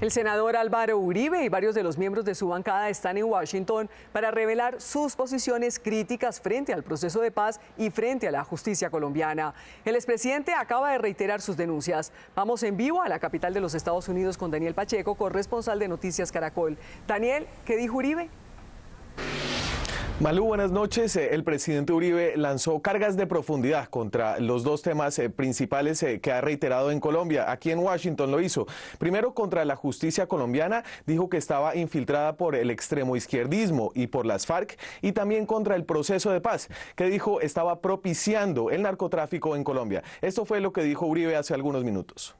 El senador Álvaro Uribe y varios de los miembros de su bancada están en Washington para revelar sus posiciones críticas frente al proceso de paz y frente a la justicia colombiana. El expresidente acaba de reiterar sus denuncias. Vamos en vivo a la capital de los Estados Unidos con Daniel Pacheco, corresponsal de Noticias Caracol. Daniel, ¿qué dijo Uribe? Malú, buenas noches. Eh, el presidente Uribe lanzó cargas de profundidad contra los dos temas eh, principales eh, que ha reiterado en Colombia. Aquí en Washington lo hizo. Primero, contra la justicia colombiana, dijo que estaba infiltrada por el extremo izquierdismo y por las FARC, y también contra el proceso de paz, que dijo estaba propiciando el narcotráfico en Colombia. Esto fue lo que dijo Uribe hace algunos minutos.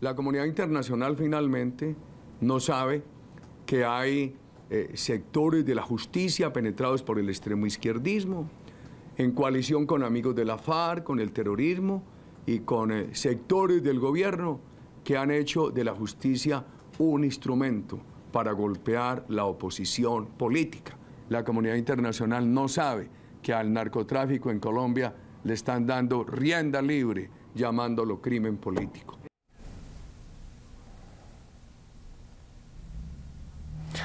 La comunidad internacional finalmente no sabe que hay eh, sectores de la justicia penetrados por el extremo izquierdismo, en coalición con amigos de la FARC, con el terrorismo y con eh, sectores del gobierno que han hecho de la justicia un instrumento para golpear la oposición política. La comunidad internacional no sabe que al narcotráfico en Colombia le están dando rienda libre llamándolo crimen político.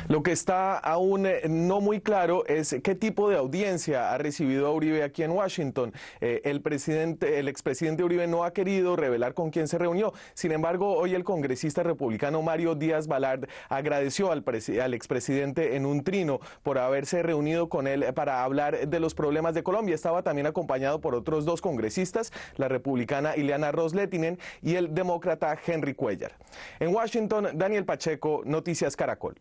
Lo que está aún eh, no muy claro es qué tipo de audiencia ha recibido Uribe aquí en Washington. Eh, el, presidente, el expresidente Uribe no ha querido revelar con quién se reunió. Sin embargo, hoy el congresista republicano Mario Díaz Balard agradeció al, al expresidente en un trino por haberse reunido con él para hablar de los problemas de Colombia. Estaba también acompañado por otros dos congresistas, la republicana Ileana Rosletinen y el demócrata Henry Cuellar. En Washington, Daniel Pacheco, Noticias Caracol.